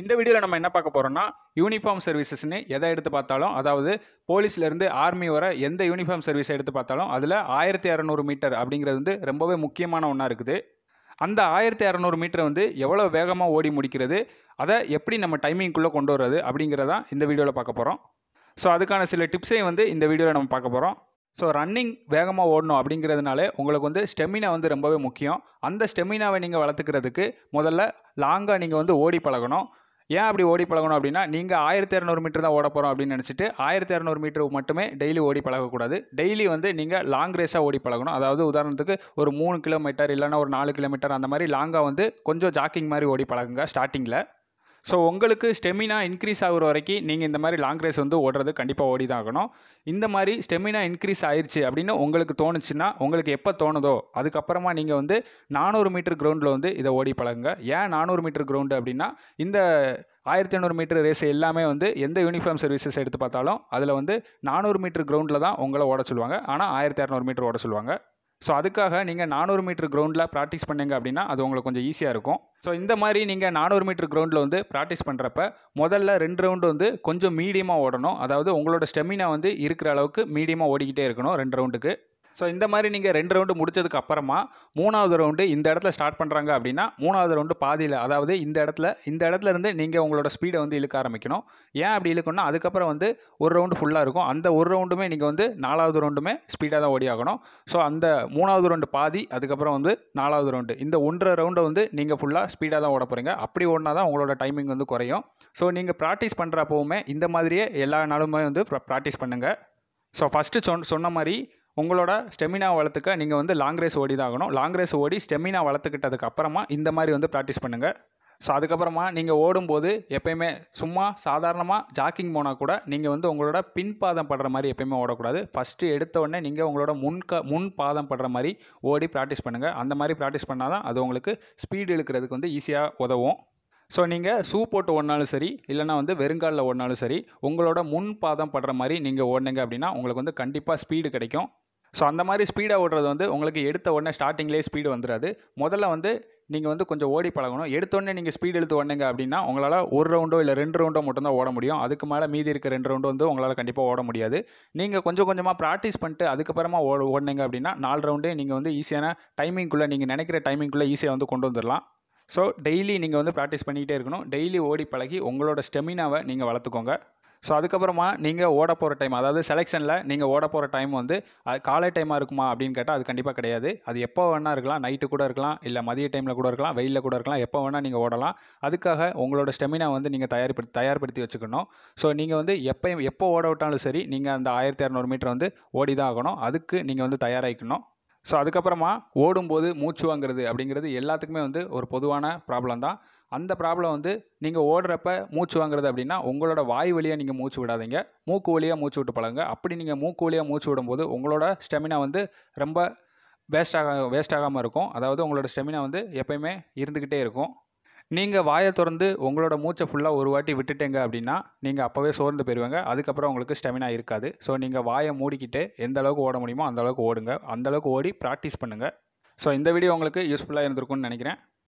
இந்த வீடியோவில் நம்ம என்ன பார்க்க போகிறோம்னா யூனிஃபார்ம் சர்வீசஸ்னு எதை எடுத்து பார்த்தாலும் அதாவது போலீஸ்லேருந்து ஆர்மி வர எந்த யூனிஃபார்ம் சர்வீஸை எடுத்து பார்த்தாலும் அதில் ஆயிரத்தி இரநூறு மீட்டர் அப்படிங்கிறது வந்து ரொம்பவே முக்கியமான ஒன்றா இருக்குது அந்த ஆயிரத்தி இரநூறு மீட்டரை வந்து எவ்வளோ வேகமாக ஓடி முடிக்கிறது அதை எப்படி நம்ம டைமிங்குள்ளே கொண்டு வர்றது அப்படிங்கிறதான் இந்த வீடியோவில் பார்க்க போகிறோம் ஸோ அதுக்கான சில டிப்ஸையும் வந்து இந்த வீடியோவில் நம்ம பார்க்க போகிறோம் ஸோ ரன்னிங் வேகமாக ஓடணும் அப்படிங்கிறதுனால உங்களுக்கு வந்து ஸ்டெமினா வந்து ரொம்பவே முக்கியம் அந்த ஸ்டெமினாவை நீங்கள் வளர்த்துக்கிறதுக்கு முதல்ல லாங்காக நீங்கள் வந்து ஓடி பழகணும் ஏன் அப்படி ஓடி பழகணும் அப்படின்னா நீங்கள் ஆயிரத்தி இரநூறு மீட்டர் தான் ஓட போகிறோம் அப்படின்னு நினச்சிட்டு ஆயிரத்தி இரநூறு மீட்டர் மட்டுமே டெய்லி ஓடி பழகக்கூடாது டெய்லி வந்து நீங்கள் லாங் ரேஸாக ஓடி பழகணும் அதாவது உதாரணத்துக்கு ஒரு மூணு கிலோமீட்டர் இல்லைனா ஒரு நாலு கிலோமீட்டர் அந்த மாதிரி லாங்காக வந்து கொஞ்சம் ஜாக்கிங் மாதிரி ஓடி பழகுங்க ஸ்டார்டிங்கில் ஸோ உங்களுக்கு ஸ்டெமினா இன்க்ரீஸ் ஆகிற வரைக்கும் நீங்கள் இந்த மாதிரி லாங் ரேஸ் வந்து ஓடுறது கண்டிப்பாக ஓடி தான் ஆகணும் இந்த மாதிரி ஸ்டெமினா இன்க்ரீஸ் ஆயிடுச்சு அப்படின்னு உங்களுக்கு தோணுச்சுன்னா உங்களுக்கு எப்போ தோணுதோ அதுக்கப்புறமா நீங்கள் வந்து நானூறு மீட்டர் கிரவுண்டில் வந்து இதை ஓடி பழகுங்க ஏன் நானூறு மீட்டர் கிரவுண்டு அப்படின்னா இந்த ஆயிரத்தி ஐநூறு மீட்டர் ரேஸ் எல்லாமே வந்து எந்த யூனிஃபார்ம் சர்வீசஸ் எடுத்து பார்த்தாலும் அதில் வந்து நானூறு மீட்டர் கிரவுண்டில் தான் உங்களை ஓட சொல்லுவாங்க ஆனால் ஆயிரத்தி இரநூறு மீட்டர் ஓட சொல்லுவாங்க ஸோ அதுக்காக நீங்கள் நானூறு மீட்டர் கிரவுண்டில் ப்ராக்டிஸ் பண்ணுங்க அப்படின்னா அது உங்களுக்கு கொஞ்சம் ஈஸியாக இருக்கும் ஸோ இந்த மாதிரி நீங்கள் நானூறு மீட்டர் கிரவுண்டில் வந்து ப்ராக்டிஸ் பண்ணுறப்ப முதல்ல ரெண்டு ரவுண்டு வந்து கொஞ்சம் மீடியமாக ஓடணும் அதாவது உங்களோட ஸ்டெமினா வந்து இருக்கிற அளவுக்கு மீடியமாக ஓடிக்கிட்டே இருக்கணும் ரெண்டு ரவுண்டுக்கு ஸோ இந்த மாதிரி நீங்கள் ரெண்டு ரவுண்டு முடிச்சதுக்கு அப்புறமா மூணாவது ரவுண்டு இந்த இடத்துல ஸ்டார்ட் பண்ணுறாங்க அப்படின்னா மூணாவது ரவுண்டு பாதியில் அதாவது இந்த இடத்துல இந்த இடத்துல இருந்து நீங்கள் உங்களோட ஸ்பீடை வந்து இழுக்க ஆரம்பிக்கணும் ஏன் அப்படி இழுக்கணும் அதுக்கப்புறம் வந்து ஒரு ரவுண்டு ஃபுல்லாக இருக்கும் அந்த ஒரு ரவுண்டுமே நீங்கள் வந்து நாலாவது ரவுண்டுமே ஸ்பீடாக தான் ஓடி ஆகணும் ஸோ அந்த மூணாவது ரவுண்டு பாதி அதுக்கப்புறம் வந்து நாலாவது ரவுண்டு இந்த ஒன்றரை ரவுண்டை வந்து நீங்கள் ஃபுல்லாக ஸ்பீடாக தான் ஓட போகிறீங்க அப்படி ஓடினா தான் உங்களோட டைமிங் வந்து குறையும் ஸோ நீங்கள் ப்ராக்டிஸ் பண்ணுறப்பவுமே இந்த மாதிரியே எல்லா நாளுமே வந்து ப்ராக்டிஸ் பண்ணுங்கள் ஸோ ஃபஸ்ட்டு சொன்ன மாதிரி உங்களோட ஸ்டெமினா வளர்த்துக்க நீங்கள் வந்து லாங் ரேஸ் ஓடி தான் ஆகணும் லாங் ரேஸ் ஓடி ஸ்டெமினா வளர்த்துக்கிட்டதுக்கு அப்புறமா இந்த மாதிரி வந்து ப்ராக்டிஸ் பண்ணுங்கள் ஸோ அதுக்கப்புறமா நீங்கள் ஓடும்போது எப்பயுமே சும்மா சாதாரணமாக ஜாக்கிங் போனால் கூட நீங்கள் வந்து உங்களோட பின் பாதம் படுற மாதிரி எப்பயுமே ஓடக்கூடாது ஃபஸ்ட்டு எடுத்த உடனே நீங்கள் உங்களோட முன் க முன் பாதம் படுற மாதிரி ஓடி ப்ராக்டிஸ் பண்ணுங்கள் அந்த மாதிரி ப்ராக்டிஸ் பண்ணால் தான் அது உங்களுக்கு ஸ்பீடு இழுக்கிறதுக்கு வந்து ஈஸியாக உதவும் ஸோ நீங்கள் ஷூ போட்டு ஓடினாலும் சரி இல்லைனா வந்து வெறுங்காலில் ஓடினாலும் சரி உங்களோட முன் பாதம் படுற மாதிரி நீங்கள் ஓடினீங்க அப்படின்னா உங்களுக்கு வந்து கண்டிப்பாக ஸ்பீடு கிடைக்கும் ஸோ அந்த மாதிரி ஸ்பீடாக ஓடுறது வந்து உங்களுக்கு எடுத்த உடனே ஸ்டார்டிங்லேயே ஸ்பீடு வந்துடாது முதல்ல வந்து நீங்கள் வந்து கொஞ்சம் ஓடி பழகணும் எடுத்தோடனே நீங்கள் ஸ்பீடு எடுத்து ஓடினீங்க அப்படின்னா உங்களால் ஒரு ரவுண்டோ இல்லை ரெண்டு ரவுண்டோ மட்டும்தான் ஓட முடியும் அதுக்கு மேலே மீதி இருக்க ரெண்டு ரவுண்டு வந்து உங்களால் கண்டிப்பாக ஓட முடியாது நீங்கள் கொஞ்சம் கொஞ்சமாக ப்ராக்டிஸ் பண்ணிட்டு அதுக்கப்புறமா ஓ ஓடினீங்க அப்படின்னா நாலு ரவுண்டே நீங்கள் வந்து ஈஸியான டைமிங்குள்ளே நீங்கள் நினைக்கிற டைமிங்குள்ளே ஈஸியாக வந்து கொண்டு வந்துடலாம் ஸோ டெய்லி நீங்கள் வந்து ப்ராக்டிஸ் பண்ணிக்கிட்டே இருக்கணும் டெய்லி ஓடி பழகி உங்களோட ஸ்டெமினாவை நீங்கள் வளர்த்துக்கோங்க ஸோ அதுக்கப்புறமா நீங்கள் ஓட போகிற டைம் அதாவது செலெக்ஷனில் நீங்கள் ஓட போகிற டைம் வந்து அது காலை டைமாக இருக்குமா அப்படின்னு கேட்டால் அது கண்டிப்பாக கிடையாது அது எப்போ வேணால் இருக்கலாம் நைட்டு கூட இருக்கலாம் இல்லை மதிய டைமில் கூட இருக்கலாம் வெயிலில் கூட இருக்கலாம் எப்போ வேணால் நீங்கள் ஓடலாம் அதுக்காக உங்களோட ஸ்டெமினா வந்து நீங்கள் தயார்படு தயார்படுத்தி வச்சுக்கணும் ஸோ நீங்கள் வந்து எப்போ எப்போ ஓட விட்டாலும் சரி நீங்கள் அந்த ஆயிரத்தி இரநூறு மீட்டர் வந்து ஓடி தான் ஆகணும் அதுக்கு நீங்கள் வந்து தயாராகிக்கணும் ஸோ அதுக்கப்புறமா ஓடும்போது மூச்சு வாங்குறது அப்படிங்கிறது எல்லாத்துக்குமே வந்து ஒரு பொதுவான ப்ராப்ளம் தான் அந்த ப்ராப்ளம் வந்து நீங்கள் ஓடுறப்ப மூச்சு வாங்குறது அப்படின்னா உங்களோட வாய் வழியாக நீங்கள் மூச்சு விடாதீங்க மூக்கு வழியாக மூச்சு விட்டு பழகுங்க அப்படி நீங்கள் மூக்கு வழியாக மூச்சு விடும்போது உங்களோட ஸ்டெமினா வந்து ரொம்ப வேஸ்ட் ஆக வேஸ்ட் ஆகாமல் இருக்கும் அதாவது உங்களோட ஸ்டெமினா வந்து எப்பயுமே இருந்துக்கிட்டே இருக்கும் நீங்கள் வாயை திறந்து உங்களோட மூச்சை ஃபுல்லாக ஒரு வாட்டி விட்டுட்டேங்க அப்படின்னா நீங்கள் அப்போவே சோர்ந்து போயிடுவாங்க அதுக்கப்புறம் உங்களுக்கு ஸ்டெமினா இருக்காது ஸோ நீங்கள் வாயை மூடிக்கிட்டு எந்த அளவுக்கு ஓட முடியுமோ அந்தளவுக்கு ஓடுங்க அந்தளவுக்கு ஓடி ப்ராக்டிஸ் பண்ணுங்கள் ஸோ இந்த வீடியோ உங்களுக்கு யூஸ்ஃபுல்லாக இருந்திருக்கும்னு நினைக்கிறேன்